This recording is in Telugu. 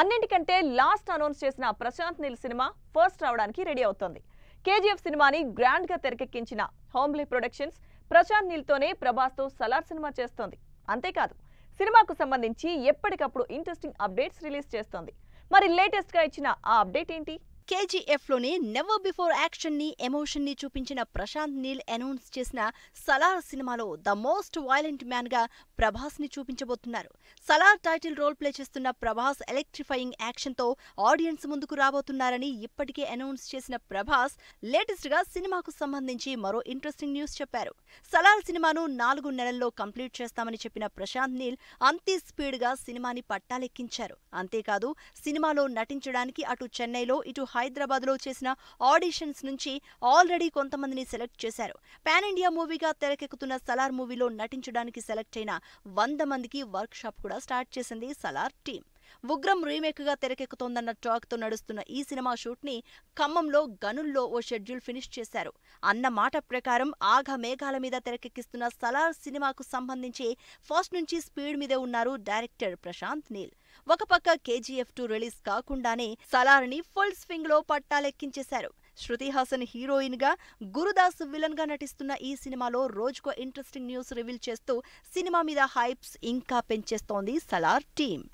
అన్నింటికంటే లాస్ట్ అనౌన్స్ చేసిన ప్రశాంత్ నీల్ సినిమా ఫస్ట్ రావడానికి రెడీ అవుతోంది కేజీఎఫ్ సినిమాని గ్రాండ్ గా తెరకెక్కించిన హోమ్లీ ప్రొడక్షన్స్ ప్రశాంత్ నీల్తోనే ప్రభాస్తో సలార్ సినిమా చేస్తోంది అంతేకాదు సినిమాకు సంబంధించి ఎప్పటికప్పుడు ఇంట్రెస్టింగ్ అప్డేట్స్ రిలీజ్ చేస్తోంది మరి లేటెస్ట్గా ఇచ్చిన ఆ అప్డేట్ ఏంటి లోని నెవర్ బిఫోర్ యాక్షన్ని ఎమోషన్ని చూపించిన ప్రశాంత్ నీల్ అనౌన్స్ చేసిన సలార్ సినిమాలో ద మోస్ట్ వైలెంట్ మ్యాన్గా ప్రభాస్ని చూపించబోతున్నారు సలార్ టైటిల్ రోల్ ప్లే చేస్తున్న ప్రభాస్ ఎలక్ట్రిఫైయింగ్ యాక్షన్తో ఆడియన్స్ ముందుకు రాబోతున్నారని ఇప్పటికే అనౌన్స్ చేసిన ప్రభాస్ లేటెస్ట్గా సినిమాకు సంబంధించి మరో ఇంట్రెస్టింగ్ న్యూస్ చెప్పారు సలార్ సినిమాను నాలుగు నెలల్లో కంప్లీట్ చేస్తామని చెప్పిన ప్రశాంత్ నీల్ అంతే స్పీడ్గా సినిమాని పట్టాలెక్కించారు అంతేకాదు సినిమాలో నటించడానికి అటు చెన్నైలో ఇటు హైదరాబాద్ లో చేసిన ఆడిషన్స్ నుంచి ఆల్రెడీ కొంతమందిని సెలెక్ట్ చేశారు పాన్ ఇండియా మూవీగా తెరకెక్కుతున్న సలార్ మూవీలో నటించడానికి సెలెక్ట్ అయిన వంద మందికి వర్క్ షాప్ కూడా స్టార్ట్ చేసింది సలార్ టీం ఉగ్రం రీమేక్ గా తెరకెక్కుతోందన్న టాక్ తో నడుస్తున్న ఈ సినిమా షూట్ ని ఖమ్మంలో గనుల్లో ఓ షెడ్యూల్ ఫినిష్ చేశారు అన్న మాట ప్రకారం ఆఘ మేఘాల మీద తెరకెక్కిస్తున్న సలార్ సినిమాకు సంబంధించి ఫస్ట్ నుంచి స్పీడ్ మీదే ఉన్నారు డైరెక్టర్ ప్రశాంత్ నీల్ ఒక పక్క కేజీఎఫ్ టూ రిలీజ్ కాకుండానే సలార్ని ఫుల్ లో పట్టాలెక్కించేశారు శృతి హాసన్ హీరోయిన్ గా గురుదాస్ విలన్ గా నటిస్తున్న ఈ సినిమాలో రోజుకో ఇంట్రెస్టింగ్ న్యూస్ రివీల్ చేస్తూ సినిమా మీద హైప్స్ ఇంకా పెంచేస్తోంది సలార్ టీమ్